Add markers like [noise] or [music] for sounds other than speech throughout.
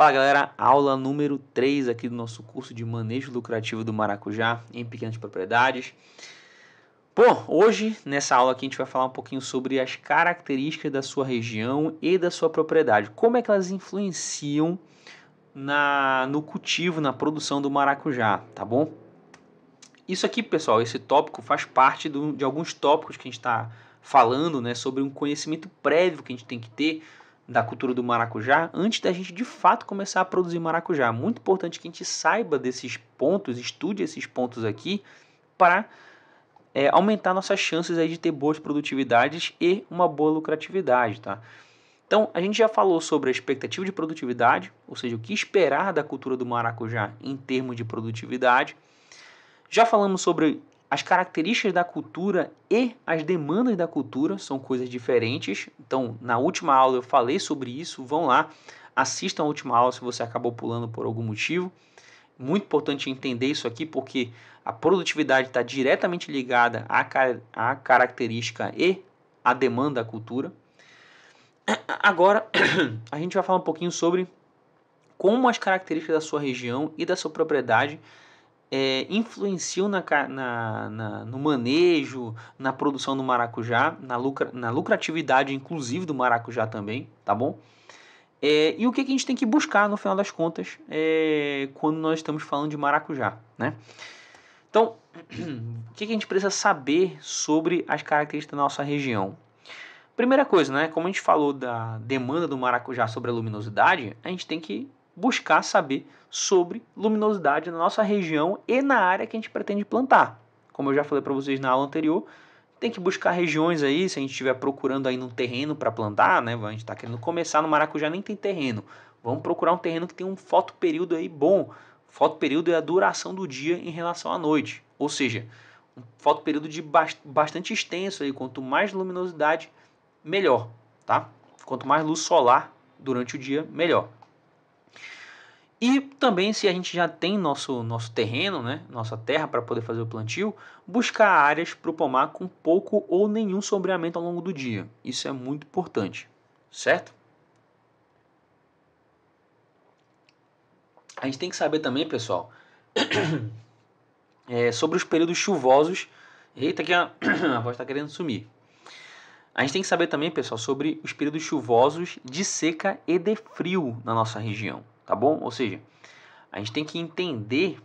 Fala galera, aula número 3 aqui do nosso curso de manejo lucrativo do maracujá em pequenas propriedades. Bom, hoje nessa aula aqui a gente vai falar um pouquinho sobre as características da sua região e da sua propriedade, como é que elas influenciam na no cultivo, na produção do maracujá, tá bom? Isso aqui, pessoal, esse tópico faz parte do, de alguns tópicos que a gente está falando, né, sobre um conhecimento prévio que a gente tem que ter da cultura do maracujá antes da gente de fato começar a produzir maracujá. Muito importante que a gente saiba desses pontos, estude esses pontos aqui para é, aumentar nossas chances aí de ter boas produtividades e uma boa lucratividade, tá? Então, a gente já falou sobre a expectativa de produtividade, ou seja, o que esperar da cultura do maracujá em termos de produtividade. Já falamos sobre as características da cultura e as demandas da cultura são coisas diferentes. Então, na última aula eu falei sobre isso. Vão lá, assistam a última aula se você acabou pulando por algum motivo. Muito importante entender isso aqui porque a produtividade está diretamente ligada à, car à característica e à demanda da cultura. [coughs] Agora, [coughs] a gente vai falar um pouquinho sobre como as características da sua região e da sua propriedade é, influenciam na, na, na, no manejo, na produção do maracujá, na, lucra, na lucratividade, inclusive, do maracujá também, tá bom? É, e o que, que, a gente tem que buscar, no final das contas, é, quando nós estamos falando de maracujá, né? Então, [clears throat] o que, que a gente precisa saber sobre as características da nossa região? Primeira coisa, né? Como a gente falou da demanda do maracujá sobre a luminosidade, a gente tem que buscar saber sobre luminosidade na nossa região e na área que a gente pretende plantar. Como eu já falei para vocês na aula anterior, tem que buscar regiões aí, se a gente estiver procurando aí um terreno para plantar, né? A gente está querendo começar no Maracujá, nem tem terreno. Vamos procurar um terreno que tem um fotoperíodo aí bom. Fotoperíodo é a duração do dia em relação à noite. Ou seja, um fotoperíodo de bastante extenso aí, quanto mais luminosidade, melhor, tá? Quanto mais luz solar durante o dia, melhor. E também, se a gente já tem nosso, nosso terreno, né, nossa terra para poder fazer o plantio, buscar áreas para o pomar com pouco ou nenhum sombreamento ao longo do dia. Isso é muito importante, certo? A gente tem que saber também, pessoal, [coughs] é, sobre os períodos chuvosos. Eita, que a, [coughs] a voz está querendo sumir. A gente tem que saber também, pessoal, sobre os períodos chuvosos de seca e de frio na nossa região tá bom? Ou seja, a gente tem que entender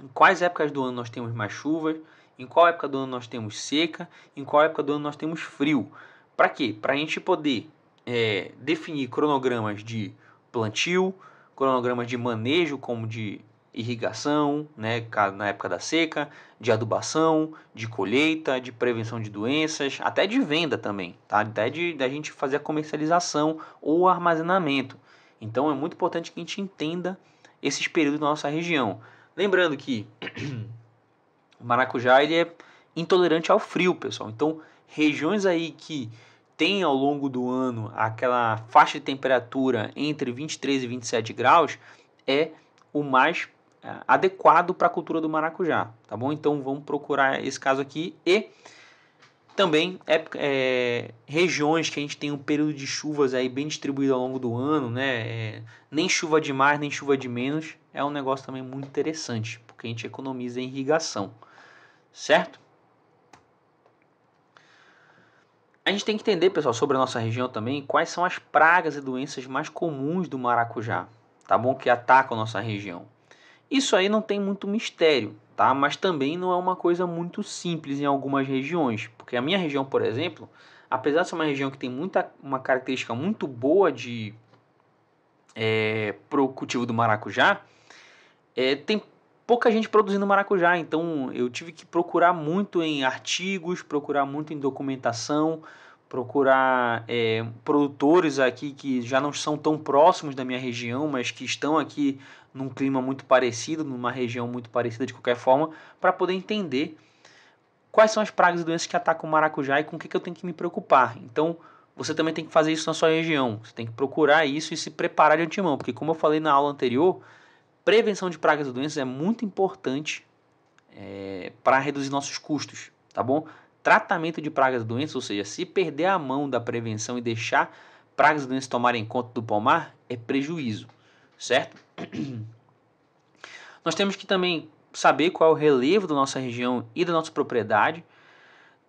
em quais épocas do ano nós temos mais chuvas, em qual época do ano nós temos seca, em qual época do ano nós temos frio. Para quê? Para a gente poder é, definir cronogramas de plantio, cronogramas de manejo, como de irrigação, né, na época da seca, de adubação, de colheita, de prevenção de doenças, até de venda também, tá? até de da gente fazer a comercialização ou armazenamento. Então é muito importante que a gente entenda esses períodos da nossa região. Lembrando que [clears throat] o maracujá ele é intolerante ao frio, pessoal. Então, regiões aí que tem ao longo do ano aquela faixa de temperatura entre 23 e 27 graus é o mais eh, adequado para a cultura do maracujá, tá bom? Então vamos procurar esse caso aqui e também é, é, regiões que a gente tem um período de chuvas aí bem distribuído ao longo do ano, né? É, nem chuva de mais, nem chuva de menos. É um negócio também muito interessante, porque a gente economiza em irrigação, certo? A gente tem que entender, pessoal, sobre a nossa região também, quais são as pragas e doenças mais comuns do maracujá, tá bom? Que atacam a nossa região. Isso aí não tem muito mistério, tá? Mas também não é uma coisa muito simples em algumas regiões, porque a minha região, por exemplo, apesar de ser uma região que tem muita uma característica muito boa de é, pro cultivo do maracujá, é, tem pouca gente produzindo maracujá, então eu tive que procurar muito em artigos, procurar muito em documentação, procurar é, produtores aqui que já não são tão próximos da minha região, mas que estão aqui num clima muito parecido, numa região muito parecida de qualquer forma, para poder entender quais são as pragas e doenças que atacam o maracujá e com o que, que eu tenho que me preocupar. Então, você também tem que fazer isso na sua região. Você tem que procurar isso e se preparar de antemão, porque como eu falei na aula anterior, prevenção de pragas e doenças é muito importante é, para reduzir nossos custos, tá bom? Tratamento de pragas e doenças, ou seja, se perder a mão da prevenção e deixar pragas e doenças tomarem conta do palmar é prejuízo certo? Nós temos que também saber qual é o relevo da nossa região e da nossa propriedade.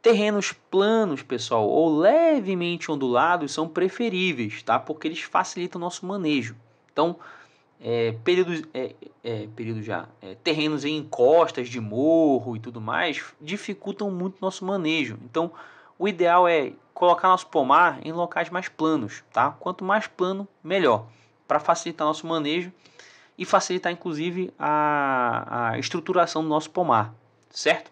Terrenos planos, pessoal, ou levemente ondulados são preferíveis, tá? Porque eles facilitam o nosso manejo. Então, é, períodos, é, é, período já, é, terrenos em encostas de morro e tudo mais dificultam muito nosso manejo. Então, o ideal é colocar nosso pomar em locais mais planos, tá? Quanto mais plano, melhor para facilitar nosso manejo e facilitar inclusive a, a estruturação do nosso pomar, certo?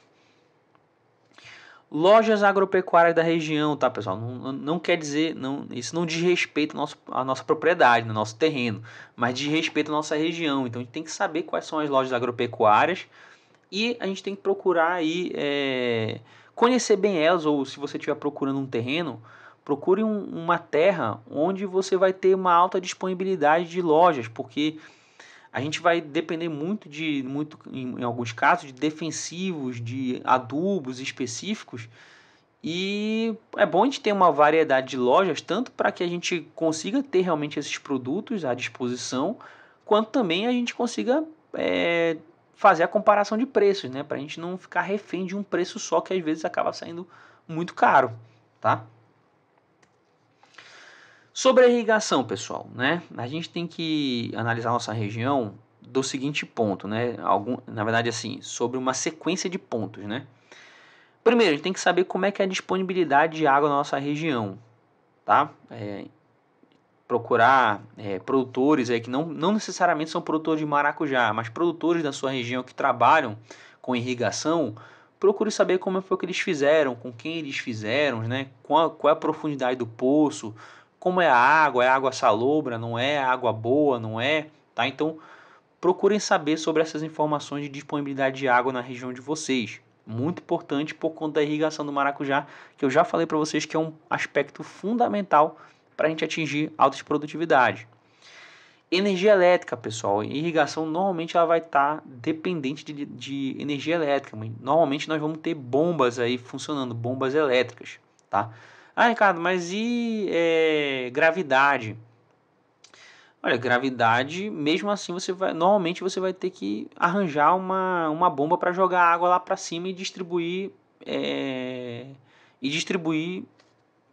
Lojas agropecuárias da região, tá pessoal? Não, não quer dizer, não, isso não diz respeito à nossa, propriedade, no nosso terreno, mas diz respeito à nossa região. Então a gente tem que saber quais são as lojas agropecuárias e a gente tem que procurar aí é, conhecer bem elas, ou se você estiver procurando um terreno, Procure um, uma terra onde você vai ter uma alta disponibilidade de lojas, porque a gente vai depender muito de muito em, em, alguns casos de defensivos de adubos específicos e é bom a gente ter uma variedade de lojas tanto para que a gente consiga ter realmente esses produtos à disposição quanto também a gente consiga é, fazer a comparação de preços né para a gente não ficar refém de um preço só que às vezes acaba saindo muito caro tá Sobre a irrigação, pessoal, né? A gente tem que analisar nossa região do seguinte ponto, né? Algum, na verdade, assim, sobre uma sequência de pontos, né? Primeiro, a gente tem que saber como é que é a disponibilidade de água na nossa região, tá? É, procurar é, produtores aí que não, não necessariamente são produtores de maracujá, mas produtores da sua região que trabalham com irrigação, procure saber como foi que eles fizeram, com quem eles fizeram, né? Qual, qual é a profundidade do poço, como é a água, é água salobra, não é água boa, não é, tá? Então, procurem saber sobre essas informações de disponibilidade de água na região de vocês. Muito importante por conta da irrigação do maracujá, que eu já falei para vocês que é um aspecto fundamental para a gente atingir altas produtividades. Energia elétrica, pessoal. Irrigação normalmente ela vai estar tá dependente de, de, energia elétrica. Normalmente nós vamos ter bombas aí funcionando, bombas elétricas, tá? Ah, Ricardo, mas e é, gravidade? Olha, gravidade, mesmo assim você vai, normalmente você vai ter que arranjar uma, uma bomba para jogar água lá para cima e distribuir é, e distribuir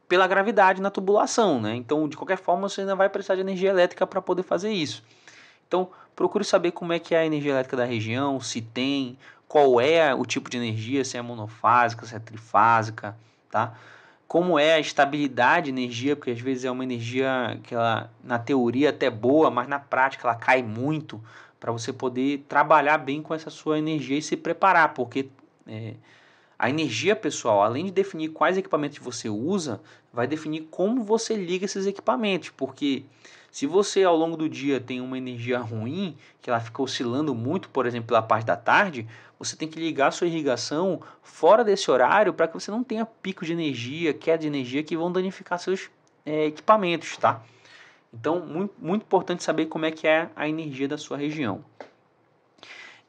pela gravidade na tubulação, né? Então, de qualquer forma, você ainda vai precisar de energia elétrica para poder fazer isso. Então, procure saber como é que é a energia elétrica da região, se tem, qual é o tipo de energia, se é monofásica, se é trifásica, tá? como é a estabilidade energia, porque às vezes é uma energia que ela, na teoria até é boa, mas na prática ela cai muito, para você poder trabalhar bem com essa sua energia e se preparar, porque é, a energia pessoal, além de definir quais equipamentos você usa, vai definir como você liga esses equipamentos, porque se você ao longo do dia tem uma energia ruim, que ela fica oscilando muito, por exemplo, pela parte da tarde, você tem que ligar sua irrigação fora desse horário para que você não tenha pico de energia, queda de energia que vão danificar seus é, equipamentos, tá? Então, muito, muito importante saber como é que é a energia da sua região.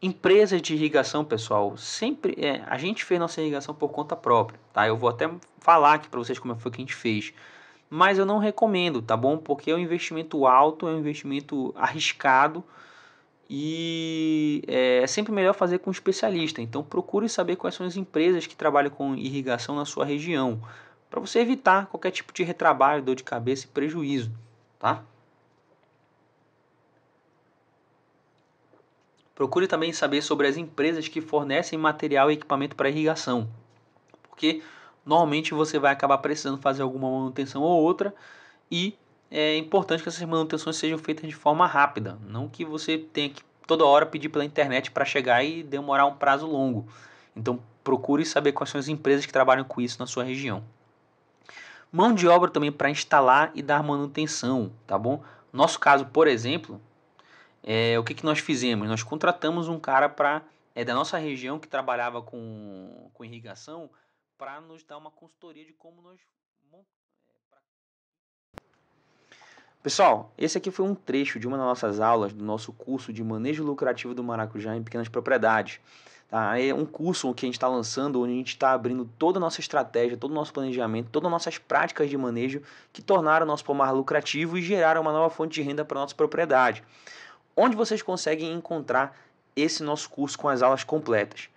Empresas de irrigação, pessoal, sempre é, a gente fez nossa irrigação por conta própria, tá? Eu vou até falar aqui para vocês como foi que a gente fez, mas eu não recomendo, tá bom? Porque é um investimento alto, é um investimento arriscado e é, é sempre melhor fazer com um especialista. Então procure saber quais são as empresas que trabalham com irrigação na sua região, para você evitar qualquer tipo de retrabalho, dor de cabeça e prejuízo, tá? Procure também saber sobre as empresas que fornecem material e equipamento para irrigação, porque normalmente você vai acabar precisando fazer alguma manutenção ou outra e é importante que essas manutenções sejam feitas de forma rápida, não que você tenha que toda hora pedir pela internet para chegar e demorar um prazo longo. Então procure saber quais são as empresas que trabalham com isso na sua região. Mão de obra também para instalar e dar manutenção, tá bom? Nosso caso, por exemplo, é, o que, que nós fizemos? Nós contratamos um cara para é, da nossa região que trabalhava com, com irrigação para nos dar uma consultoria de como nós é, Pessoal, esse aqui foi um trecho de uma das nossas aulas do nosso curso de manejo lucrativo do maracujá em pequenas propriedades. Tá? É um curso que a gente está lançando, onde a gente está abrindo toda a nossa estratégia, todo o nosso planejamento, todas as nossas práticas de manejo que tornaram o nosso pomar lucrativo e geraram uma nova fonte de renda para a nossa propriedade. Onde vocês conseguem encontrar esse nosso curso com as aulas completas?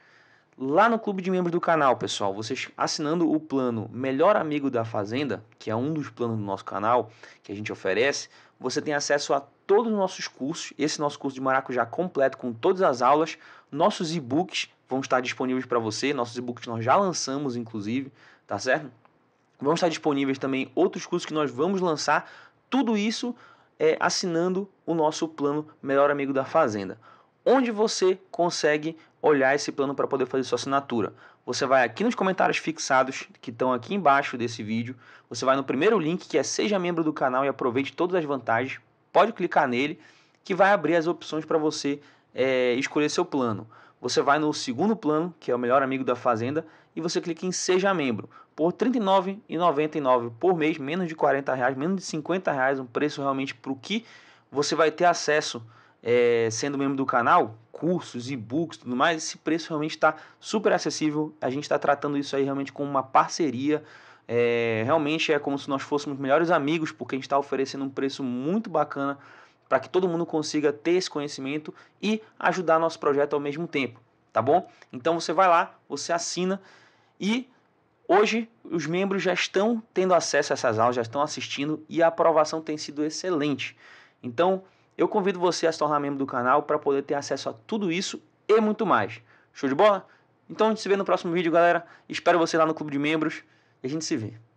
Lá no clube de membros do canal, pessoal, vocês assinando o plano Melhor Amigo da Fazenda, que é um dos planos do nosso canal que a gente oferece, você tem acesso a todos os nossos cursos, esse nosso curso de maracujá completo com todas as aulas, nossos e-books vão estar disponíveis para você, nossos e-books nós já lançamos inclusive, tá certo? Vão estar disponíveis também outros cursos que nós vamos lançar, tudo isso é, assinando o nosso plano Melhor Amigo da Fazenda. Onde você consegue olhar esse plano para poder fazer sua assinatura? Você vai aqui nos comentários fixados que estão aqui embaixo desse vídeo. Você vai no primeiro link que é Seja Membro do canal e aproveite todas as vantagens. Pode clicar nele que vai abrir as opções para você é, escolher seu plano. Você vai no segundo plano, que é o melhor amigo da fazenda, e você clica em Seja Membro por R$ 39,99 por mês, menos de 40 reais, menos de 50 reais, um preço realmente para o que você vai ter acesso é, sendo membro do canal, cursos, e-books, tudo mais. Esse preço realmente está super acessível. A gente está tratando isso aí realmente como uma parceria. É, realmente é como se nós fôssemos melhores amigos, porque a gente está oferecendo um preço muito bacana para que todo mundo consiga ter esse conhecimento e ajudar nosso projeto ao mesmo tempo, tá bom? Então você vai lá, você assina e Hoje, os membros já estão tendo acesso a essas aulas, já estão assistindo e a aprovação tem sido excelente. Então, eu convido você a se tornar membro do canal para poder ter acesso a tudo isso e muito mais. Show de bola? Então a gente se vê no próximo vídeo, galera. Espero você lá no clube de membros e a gente se vê.